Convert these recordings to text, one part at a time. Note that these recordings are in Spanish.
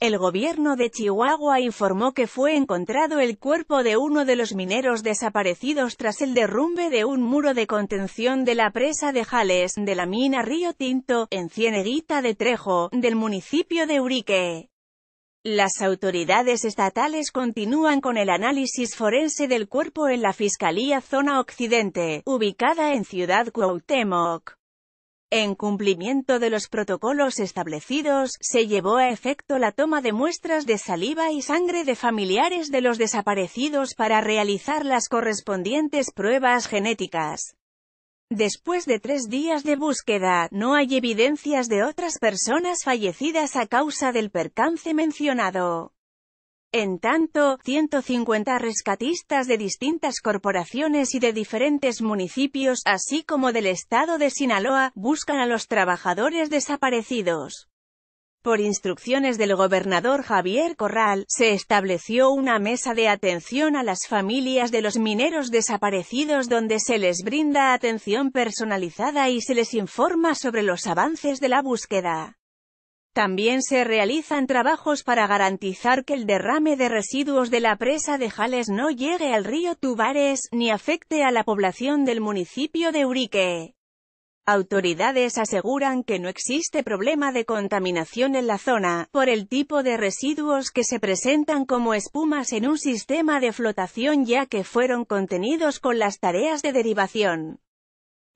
El gobierno de Chihuahua informó que fue encontrado el cuerpo de uno de los mineros desaparecidos tras el derrumbe de un muro de contención de la presa de Jales, de la mina Río Tinto, en Cieneguita de Trejo, del municipio de Urique. Las autoridades estatales continúan con el análisis forense del cuerpo en la Fiscalía Zona Occidente, ubicada en Ciudad Cuauhtémoc. En cumplimiento de los protocolos establecidos, se llevó a efecto la toma de muestras de saliva y sangre de familiares de los desaparecidos para realizar las correspondientes pruebas genéticas. Después de tres días de búsqueda, no hay evidencias de otras personas fallecidas a causa del percance mencionado. En tanto, 150 rescatistas de distintas corporaciones y de diferentes municipios, así como del estado de Sinaloa, buscan a los trabajadores desaparecidos. Por instrucciones del gobernador Javier Corral, se estableció una mesa de atención a las familias de los mineros desaparecidos donde se les brinda atención personalizada y se les informa sobre los avances de la búsqueda. También se realizan trabajos para garantizar que el derrame de residuos de la presa de Jales no llegue al río Tubares, ni afecte a la población del municipio de Urique. Autoridades aseguran que no existe problema de contaminación en la zona, por el tipo de residuos que se presentan como espumas en un sistema de flotación ya que fueron contenidos con las tareas de derivación.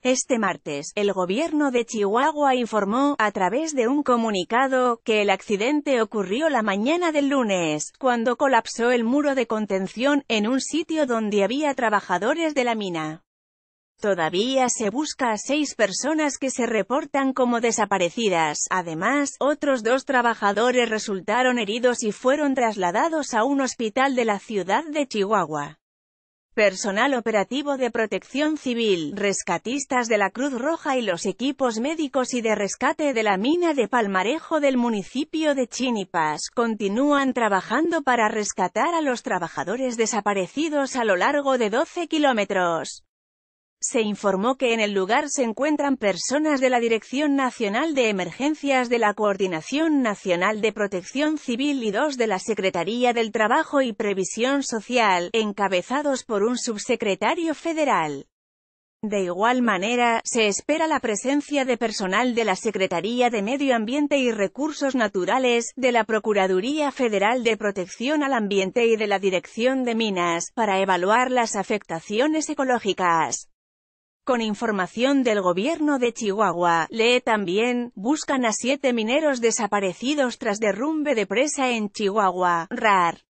Este martes, el gobierno de Chihuahua informó, a través de un comunicado, que el accidente ocurrió la mañana del lunes, cuando colapsó el muro de contención, en un sitio donde había trabajadores de la mina. Todavía se busca a seis personas que se reportan como desaparecidas. Además, otros dos trabajadores resultaron heridos y fueron trasladados a un hospital de la ciudad de Chihuahua. Personal operativo de protección civil, rescatistas de la Cruz Roja y los equipos médicos y de rescate de la mina de Palmarejo del municipio de Chinipas, continúan trabajando para rescatar a los trabajadores desaparecidos a lo largo de 12 kilómetros. Se informó que en el lugar se encuentran personas de la Dirección Nacional de Emergencias de la Coordinación Nacional de Protección Civil y dos de la Secretaría del Trabajo y Previsión Social, encabezados por un subsecretario federal. De igual manera, se espera la presencia de personal de la Secretaría de Medio Ambiente y Recursos Naturales, de la Procuraduría Federal de Protección al Ambiente y de la Dirección de Minas, para evaluar las afectaciones ecológicas. Con información del gobierno de Chihuahua, lee también, buscan a siete mineros desaparecidos tras derrumbe de presa en Chihuahua, RAR.